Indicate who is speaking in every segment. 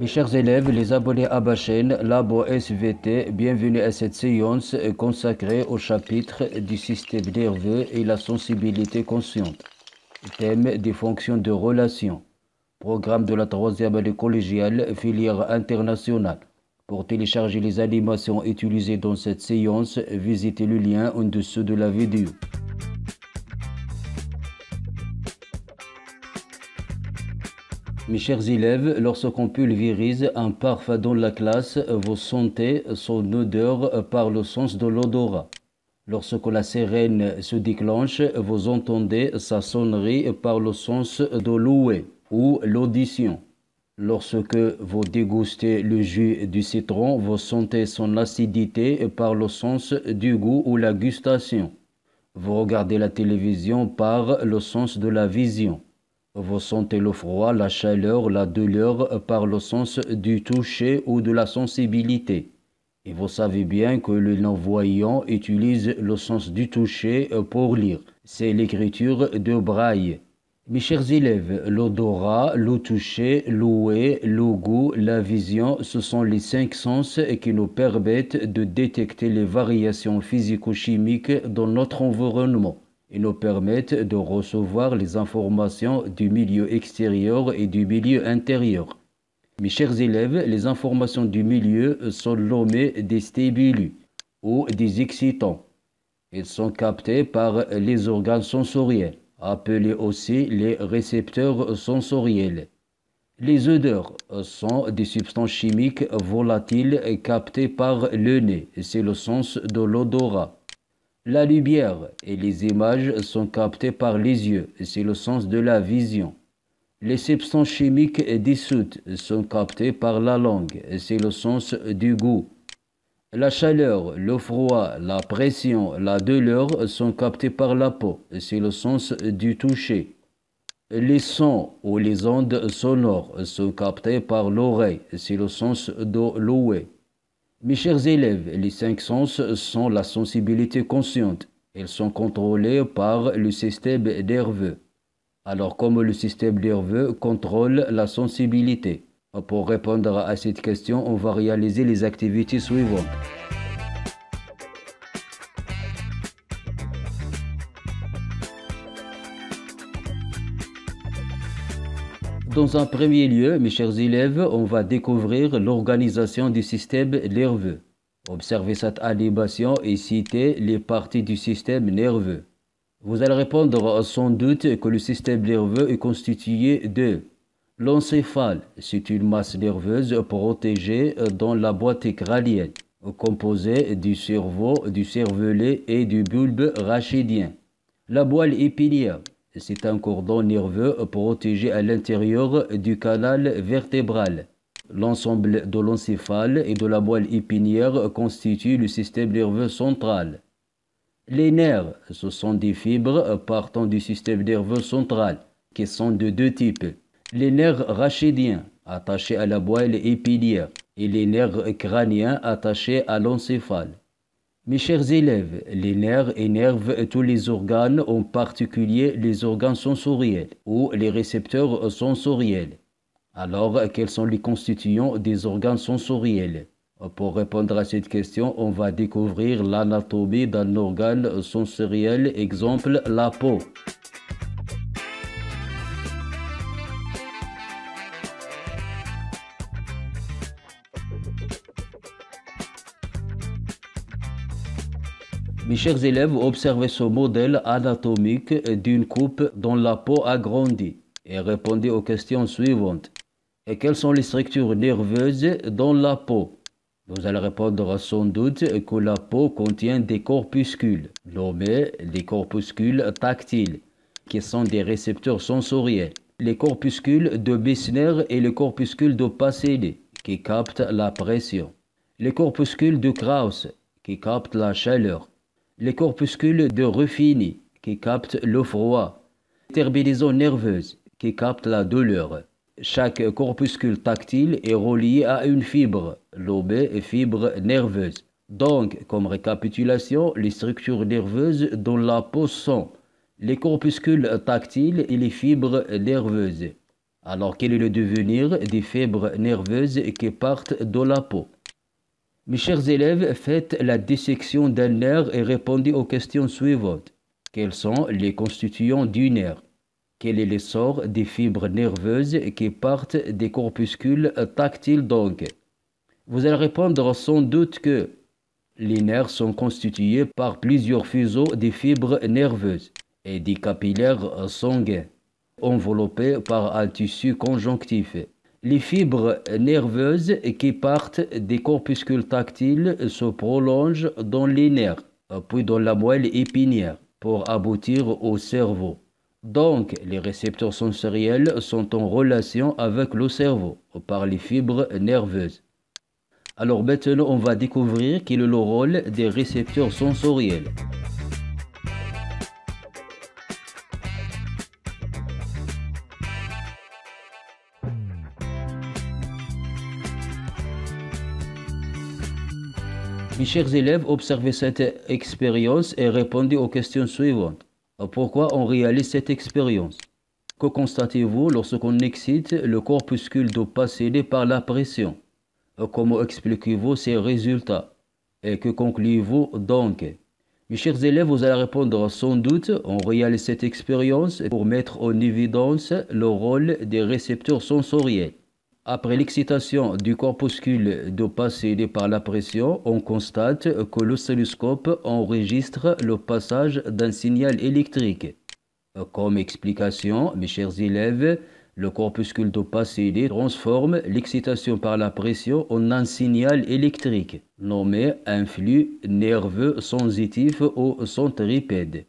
Speaker 1: Mes chers élèves, les abonnés à chaîne, Labo SVT, bienvenue à cette séance consacrée au chapitre du système nerveux et la sensibilité consciente. Thème des fonctions de relation. Programme de la troisième année collégiale, filière internationale. Pour télécharger les animations utilisées dans cette séance, visitez le lien en dessous de la vidéo. Mes chers élèves, lorsqu'on pulvérise un parfum dans la classe, vous sentez son odeur par le sens de l'odorat. Lorsque la sirène se déclenche, vous entendez sa sonnerie par le sens de l'oué ou l'audition. Lorsque vous dégustez le jus du citron, vous sentez son acidité par le sens du goût ou la gustation. Vous regardez la télévision par le sens de la vision. Vous sentez le froid, la chaleur, la douleur par le sens du toucher ou de la sensibilité. Et vous savez bien que le non-voyant utilise le sens du toucher pour lire. C'est l'écriture de Braille. Mes chers élèves, l'odorat, le toucher, l'ouïe, le goût, la vision, ce sont les cinq sens qui nous permettent de détecter les variations physico-chimiques dans notre environnement et nous permettent de recevoir les informations du milieu extérieur et du milieu intérieur. Mes chers élèves, les informations du milieu sont nommées des stébulus ou des excitants. Elles sont captées par les organes sensoriels, appelés aussi les récepteurs sensoriels. Les odeurs sont des substances chimiques volatiles captées par le nez, c'est le sens de l'odorat. La lumière et les images sont captées par les yeux, c'est le sens de la vision. Les substances chimiques dissoutes sont captées par la langue, c'est le sens du goût. La chaleur, le froid, la pression, la douleur sont captées par la peau, c'est le sens du toucher. Les sons ou les ondes sonores sont captées par l'oreille, c'est le sens de l'ouïe. Mes chers élèves, les cinq sens sont la sensibilité consciente. Ils sont contrôlés par le système nerveux. Alors comme le système nerveux contrôle la sensibilité Pour répondre à cette question, on va réaliser les activités suivantes. Dans un premier lieu, mes chers élèves, on va découvrir l'organisation du système nerveux. Observez cette animation et citez les parties du système nerveux. Vous allez répondre sans doute que le système nerveux est constitué de l'encéphale, c'est une masse nerveuse protégée dans la boîte crânienne, composée du cerveau, du cervelet et du bulbe rachidien. La boîte épinière, c'est un cordon nerveux protégé à l'intérieur du canal vertébral. L'ensemble de l'encéphale et de la moelle épinière constitue le système nerveux central. Les nerfs, ce sont des fibres partant du système nerveux central, qui sont de deux types. Les nerfs rachidiens, attachés à la moelle épinière, et les nerfs crâniens attachés à l'encéphale. Mes chers élèves, les nerfs énervent tous les organes, en particulier les organes sensoriels ou les récepteurs sensoriels. Alors, quels sont les constituants des organes sensoriels Pour répondre à cette question, on va découvrir l'anatomie d'un organe sensoriel, exemple la peau. Mes chers élèves, observez ce modèle anatomique d'une coupe dont la peau a grandi et répondez aux questions suivantes. Et quelles sont les structures nerveuses dans la peau Vous allez répondre sans doute que la peau contient des corpuscules, nommés les corpuscules tactiles, qui sont des récepteurs sensoriels. Les corpuscules de Bissner et les corpuscules de Pacelli, qui captent la pression. Les corpuscules de Krauss, qui captent la chaleur les corpuscules de Ruffini qui captent le froid, terminaisons nerveuses qui captent la douleur. Chaque corpuscule tactile est relié à une fibre, lobée et fibre nerveuse. Donc, comme récapitulation, les structures nerveuses dans la peau sont les corpuscules tactiles et les fibres nerveuses. Alors, quel est le devenir des fibres nerveuses qui partent de la peau mes chers élèves, faites la dissection d'un nerf et répondez aux questions suivantes. Quels sont les constituants du nerf Quel est l'essor des fibres nerveuses qui partent des corpuscules tactiles donc Vous allez répondre sans doute que les nerfs sont constitués par plusieurs fuseaux des fibres nerveuses et des capillaires sanguins enveloppés par un tissu conjonctif. Les fibres nerveuses qui partent des corpuscules tactiles se prolongent dans les nerfs, puis dans la moelle épinière, pour aboutir au cerveau. Donc, les récepteurs sensoriels sont en relation avec le cerveau par les fibres nerveuses. Alors maintenant, on va découvrir quel est le rôle des récepteurs sensoriels. Mes chers élèves, observez cette expérience et répondez aux questions suivantes. Pourquoi on réalise cette expérience Que constatez-vous lorsqu'on excite le corpuscule d'eau par la pression Comment expliquez-vous ces résultats Et que concluez-vous donc Mes chers élèves, vous allez répondre sans doute, on réalise cette expérience pour mettre en évidence le rôle des récepteurs sensoriels. Après l'excitation du corpuscule d'opacité par la pression, on constate que l'oscilloscope enregistre le passage d'un signal électrique. Comme explication, mes chers élèves, le corpuscule d'opacité transforme l'excitation par la pression en un signal électrique, nommé un flux nerveux sensitif ou centripède.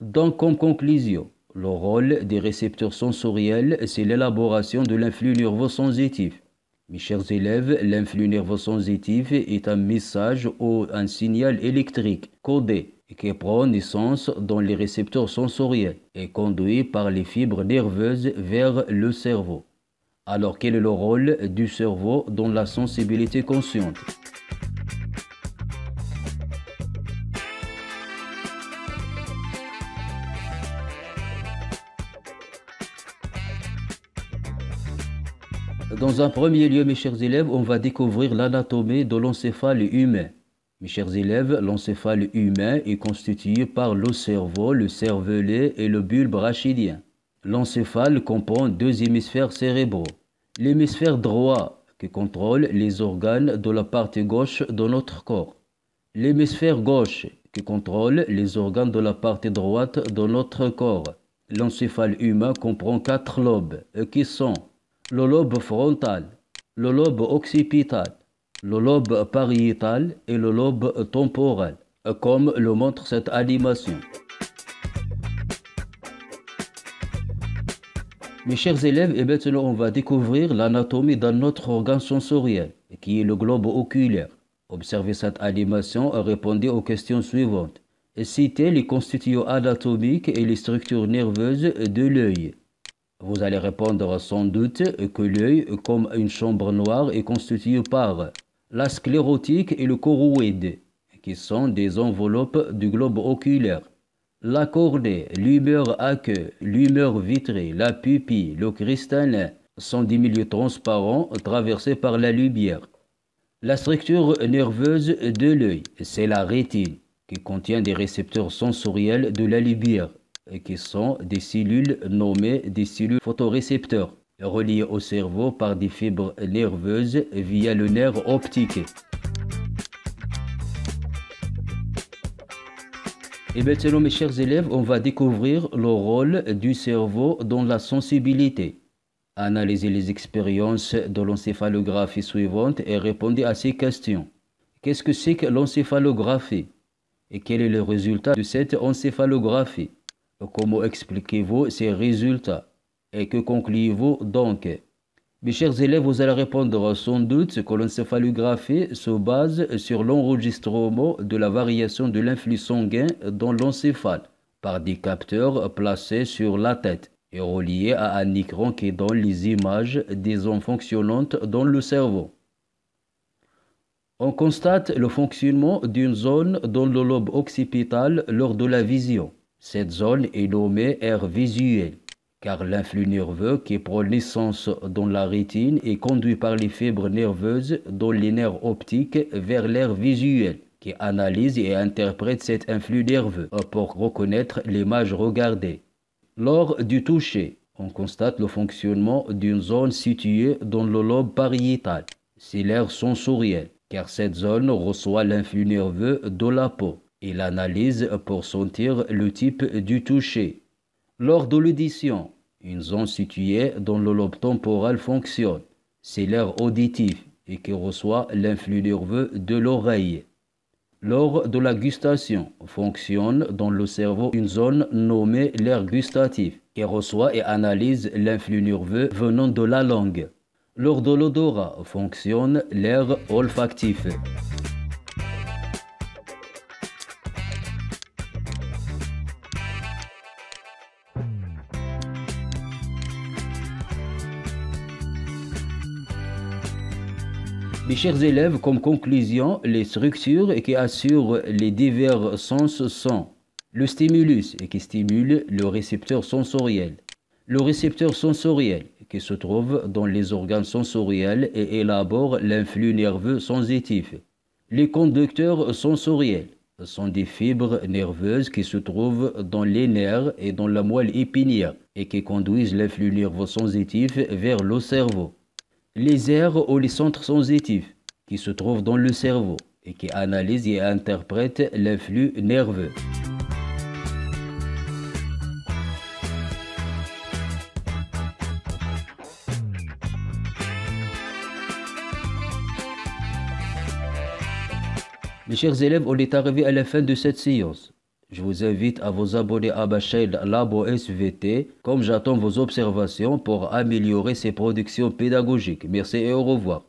Speaker 1: Donc, en conclusion, le rôle des récepteurs sensoriels, c'est l'élaboration de l'influx nerveux sensitif. Mes chers élèves, l'influx nerveux sensitif est un message ou un signal électrique codé qui prend naissance dans les récepteurs sensoriels et conduit par les fibres nerveuses vers le cerveau. Alors quel est le rôle du cerveau dans la sensibilité consciente Dans un premier lieu, mes chers élèves, on va découvrir l'anatomie de l'encéphale humain. Mes chers élèves, l'encéphale humain est constitué par le cerveau, le cervelet et le bulbe rachidien. L'encéphale comprend deux hémisphères cérébraux. L'hémisphère droit qui contrôle les organes de la partie gauche de notre corps. L'hémisphère gauche qui contrôle les organes de la partie droite de notre corps. L'encéphale humain comprend quatre lobes euh, qui sont le lobe frontal, le lobe occipital, le lobe pariétal et le lobe temporal, comme le montre cette animation. Mes chers élèves, et eh maintenant on va découvrir l'anatomie dans notre organe sensoriel, qui est le globe oculaire. Observez cette animation et répondez aux questions suivantes. Citez les constituants anatomiques et les structures nerveuses de l'œil. Vous allez répondre sans doute que l'œil, comme une chambre noire, est constitué par la sclérotique et le choroïde, qui sont des enveloppes du globe oculaire. La cornée, l'humeur aqueuse, l'humeur vitrée, la pupille, le cristallin sont des milieux transparents traversés par la lumière. La structure nerveuse de l'œil, c'est la rétine, qui contient des récepteurs sensoriels de la lumière. Euh, qui sont des cellules nommées des cellules photorécepteurs, reliées au cerveau par des fibres nerveuses via le nerf optique. Et eh maintenant, mes chers élèves, on va découvrir le rôle du cerveau dans la sensibilité. Analysez les expériences de l'encéphalographie suivante et répondez à ces questions. Qu'est-ce que c'est que l'encéphalographie Et quel est le résultat de cette encéphalographie Comment expliquez-vous ces résultats et que concluez-vous donc Mes chers élèves, vous allez répondre sans doute que l'encéphalographie se base sur l'enregistrement de la variation de l'influx sanguin dans l'encéphale par des capteurs placés sur la tête et reliés à un écran qui donne les images des zones fonctionnantes dans le cerveau. On constate le fonctionnement d'une zone dans le lobe occipital lors de la vision. Cette zone est nommée aire visuel », car l'influx nerveux qui prend naissance dans la rétine est conduit par les fibres nerveuses dans les nerfs optiques vers l'air visuel, qui analyse et interprète cet influx nerveux euh, pour reconnaître l'image regardée. Lors du toucher, on constate le fonctionnement d'une zone située dans le lobe pariétal, c'est l'air sensoriel, car cette zone reçoit l'influx nerveux de la peau. Il l'analyse pour sentir le type du toucher. Lors de l'audition, une zone située dans le lobe temporal fonctionne. C'est l'air auditif et qui reçoit l'influx nerveux de l'oreille. Lors de la gustation, fonctionne dans le cerveau une zone nommée l'air gustatif, qui reçoit et analyse l'influx nerveux venant de la langue. Lors de l'odorat, fonctionne l'air olfactif. Mes chers élèves, comme conclusion, les structures qui assurent les divers sens sont le stimulus qui stimule le récepteur sensoriel, le récepteur sensoriel qui se trouve dans les organes sensoriels et élabore l'influx nerveux sensitif. Les conducteurs sensoriels sont des fibres nerveuses qui se trouvent dans les nerfs et dans la moelle épinière et qui conduisent l'influx nerveux sensitif vers le cerveau les aires ou les centres sensitifs qui se trouvent dans le cerveau et qui analysent et interprètent les flux nerveux. Mes chers élèves, on est arrivé à la fin de cette séance. Je vous invite à vous abonner à ma Labo SVT, comme j'attends vos observations pour améliorer ces productions pédagogiques. Merci et au revoir.